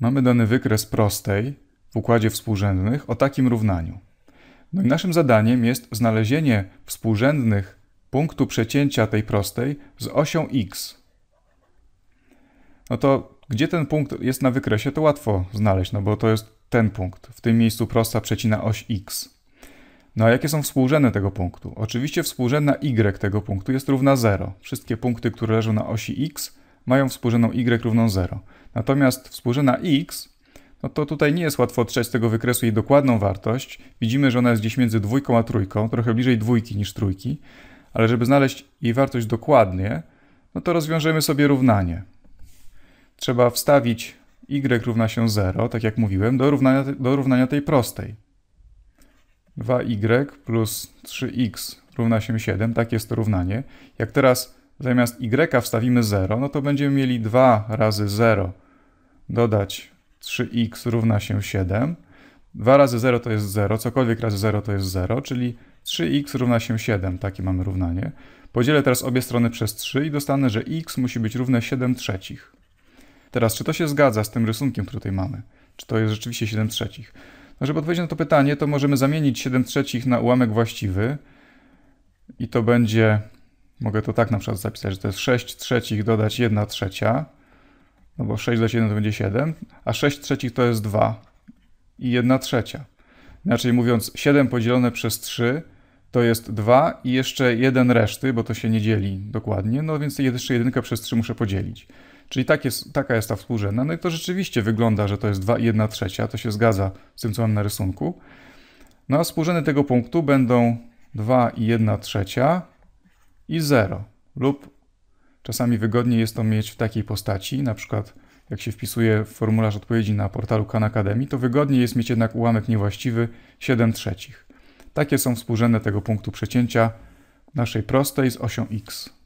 Mamy dany wykres prostej w układzie współrzędnych o takim równaniu. No i naszym zadaniem jest znalezienie współrzędnych punktu przecięcia tej prostej z osią x. No to gdzie ten punkt jest na wykresie, to łatwo znaleźć, no bo to jest ten punkt. W tym miejscu prosta przecina oś x. No a jakie są współrzędne tego punktu? Oczywiście współrzędna y tego punktu jest równa 0. Wszystkie punkty, które leżą na osi x mają współrzędną y równą 0. Natomiast współrzędna x, no to tutaj nie jest łatwo odczytać z tego wykresu jej dokładną wartość. Widzimy, że ona jest gdzieś między dwójką a trójką, trochę bliżej dwójki niż trójki. Ale żeby znaleźć jej wartość dokładnie, no to rozwiążemy sobie równanie. Trzeba wstawić y równa się 0, tak jak mówiłem, do równania, do równania tej prostej. 2y plus 3x równa się 7, tak jest to równanie. Jak teraz zamiast y wstawimy 0, no to będziemy mieli 2 razy 0 dodać 3x równa się 7. 2 razy 0 to jest 0, cokolwiek razy 0 to jest 0, czyli 3x równa się 7, takie mamy równanie. Podzielę teraz obie strony przez 3 i dostanę, że x musi być równe 7 trzecich. Teraz, czy to się zgadza z tym rysunkiem, który tutaj mamy? Czy to jest rzeczywiście 7 trzecich? No, żeby odpowiedzieć na to pytanie, to możemy zamienić 7 trzecich na ułamek właściwy i to będzie Mogę to tak na przykład zapisać, że to jest 6 trzecich dodać 1 trzecia, no bo 6 dodać 1 to będzie 7, a 6 trzecich to jest 2 i 1 trzecia. Inaczej mówiąc, 7 podzielone przez 3 to jest 2 i jeszcze 1 reszty, bo to się nie dzieli dokładnie, no więc jeszcze 1 przez 3 muszę podzielić. Czyli tak jest, taka jest ta współrzędna. No i to rzeczywiście wygląda, że to jest 2 i 1 trzecia, to się zgadza z tym, co mam na rysunku. No a współrzędy tego punktu będą 2 i 1 trzecia i 0 lub czasami wygodniej jest to mieć w takiej postaci, na przykład jak się wpisuje w formularz odpowiedzi na portalu Khan Academy, to wygodniej jest mieć jednak ułamek niewłaściwy 7 trzecich. Takie są współrzędne tego punktu przecięcia naszej prostej z osią x.